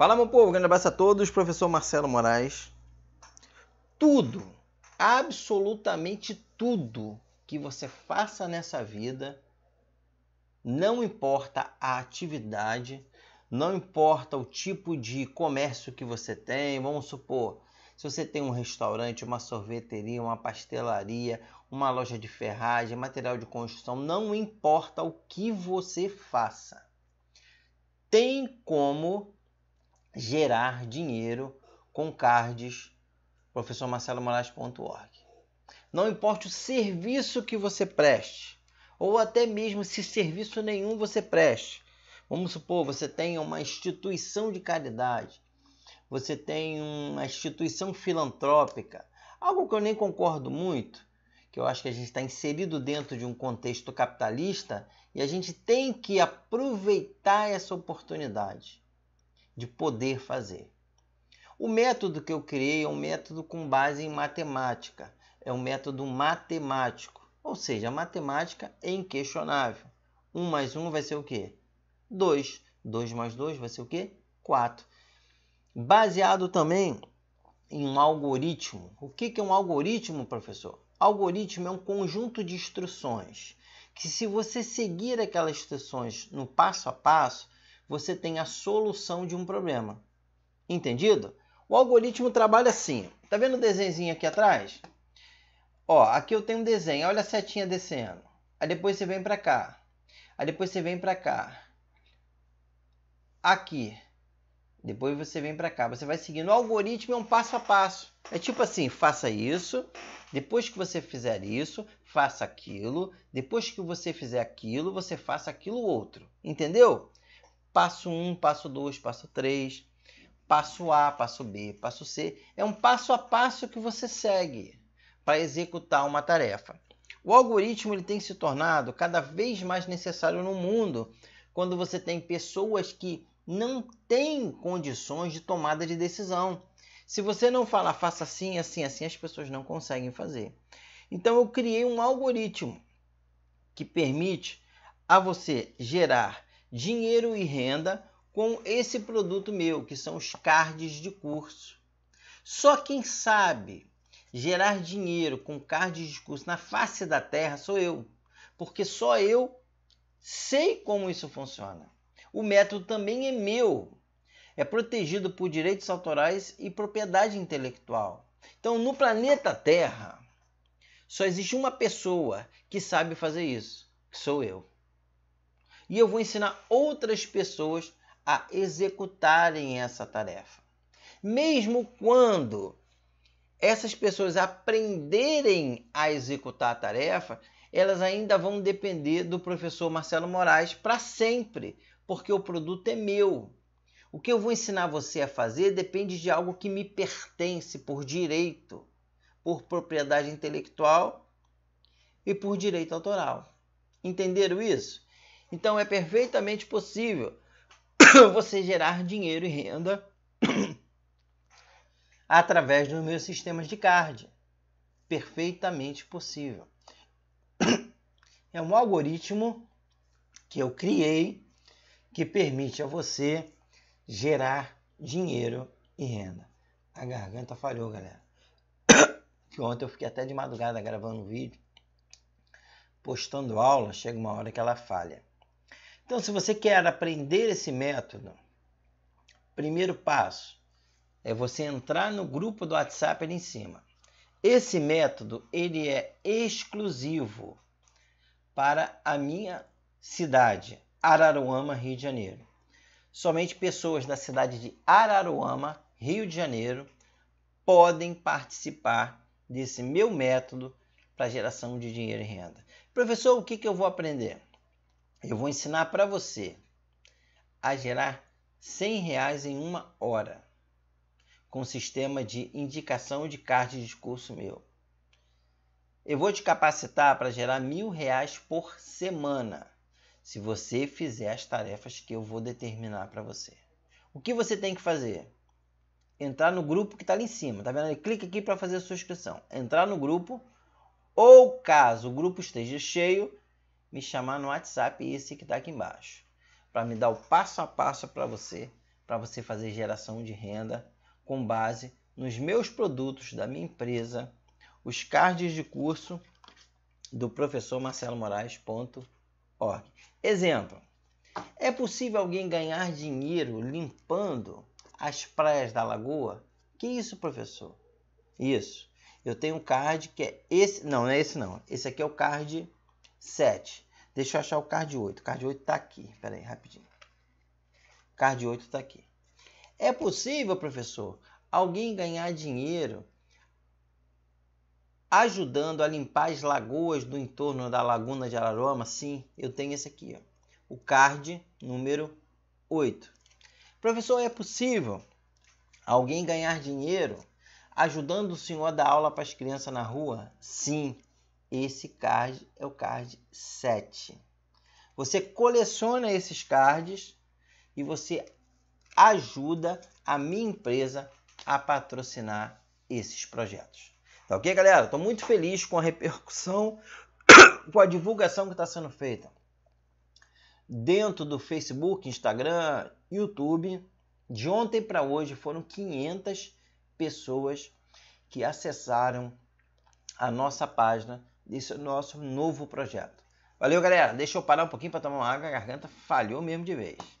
Fala, meu povo, grande abraço a todos, professor Marcelo Moraes. Tudo, absolutamente tudo que você faça nessa vida, não importa a atividade, não importa o tipo de comércio que você tem, vamos supor, se você tem um restaurante, uma sorveteria, uma pastelaria, uma loja de ferragem, material de construção, não importa o que você faça. Tem como gerar dinheiro com cards professormarcelomoraes.org. Não importa o serviço que você preste, ou até mesmo se serviço nenhum você preste. Vamos supor, você tem uma instituição de caridade, você tem uma instituição filantrópica, algo que eu nem concordo muito, que eu acho que a gente está inserido dentro de um contexto capitalista e a gente tem que aproveitar essa oportunidade de poder fazer. O método que eu criei é um método com base em matemática, é um método matemático, ou seja, a matemática é inquestionável. 1 mais 1 vai ser o quê? 2. 2 mais 2 vai ser o quê? 4. Baseado também em um algoritmo. O que é um algoritmo, professor? Algoritmo é um conjunto de instruções que, se você seguir aquelas instruções no passo a passo, você tem a solução de um problema. Entendido? O algoritmo trabalha assim. Tá vendo o desenhozinho aqui atrás? Ó, aqui eu tenho um desenho, olha a setinha descendo. Aí depois você vem para cá. Aí depois você vem para cá. Aqui. Depois você vem para cá. Você vai seguindo. O algoritmo é um passo a passo. É tipo assim: faça isso. Depois que você fizer isso, faça aquilo. Depois que você fizer aquilo, você faça aquilo outro. Entendeu? Passo 1, passo 2, passo 3, passo A, passo B, passo C. É um passo a passo que você segue para executar uma tarefa. O algoritmo ele tem se tornado cada vez mais necessário no mundo quando você tem pessoas que não têm condições de tomada de decisão. Se você não falar faça assim, assim, assim, as pessoas não conseguem fazer. Então eu criei um algoritmo que permite a você gerar dinheiro e renda com esse produto meu, que são os cards de curso. Só quem sabe gerar dinheiro com cards de curso na face da terra sou eu, porque só eu sei como isso funciona. O método também é meu, é protegido por direitos autorais e propriedade intelectual. Então, no planeta Terra, só existe uma pessoa que sabe fazer isso, que sou eu e eu vou ensinar outras pessoas a executarem essa tarefa. Mesmo quando essas pessoas aprenderem a executar a tarefa, elas ainda vão depender do professor Marcelo Moraes para sempre, porque o produto é meu. O que eu vou ensinar você a fazer depende de algo que me pertence por direito, por propriedade intelectual e por direito autoral. Entenderam isso? Então é perfeitamente possível você gerar dinheiro e renda através dos meus sistemas de card. Perfeitamente possível. É um algoritmo que eu criei que permite a você gerar dinheiro e renda. A garganta falhou, galera. Que ontem eu fiquei até de madrugada gravando o vídeo, postando aula, chega uma hora que ela falha. Então, se você quer aprender esse método, primeiro passo é você entrar no grupo do WhatsApp ali em cima. Esse método ele é exclusivo para a minha cidade, Araruama, Rio de Janeiro. Somente pessoas da cidade de Araruama, Rio de Janeiro, podem participar desse meu método para geração de dinheiro e renda. Professor, o que, que eu vou aprender? Eu vou ensinar para você a gerar 100 reais em uma hora com sistema de indicação de card de curso meu. Eu vou te capacitar para gerar mil reais por semana se você fizer as tarefas que eu vou determinar para você. O que você tem que fazer? Entrar no grupo que está ali em cima, tá vendo? Clique aqui para fazer a sua inscrição. Entrar no grupo ou caso o grupo esteja cheio, me chamar no WhatsApp esse que está aqui embaixo, para me dar o passo a passo para você, para você fazer geração de renda com base nos meus produtos da minha empresa, os cards de curso do professor Marcelo Moraes.org. Exemplo: é possível alguém ganhar dinheiro limpando as praias da lagoa? Que isso, professor? Isso. Eu tenho um card que é esse. Não, não é esse não. Esse aqui é o card 7. Deixa eu achar o card 8. O card 8 está aqui. Espera aí, rapidinho. O card 8 está aqui. É possível, professor, alguém ganhar dinheiro ajudando a limpar as lagoas do entorno da Laguna de Araroma? Sim, eu tenho esse aqui. Ó. O card número 8. Professor, é possível alguém ganhar dinheiro ajudando o senhor a dar aula para as crianças na rua? Sim, esse card é o card 7. Você coleciona esses cards e você ajuda a minha empresa a patrocinar esses projetos. Tá ok, galera? Estou muito feliz com a repercussão, com a divulgação que está sendo feita dentro do Facebook, Instagram, YouTube. De ontem para hoje foram 500 pessoas que acessaram a nossa página desse nosso novo projeto. Valeu, galera. Deixa eu parar um pouquinho para tomar uma água, a garganta falhou mesmo de vez.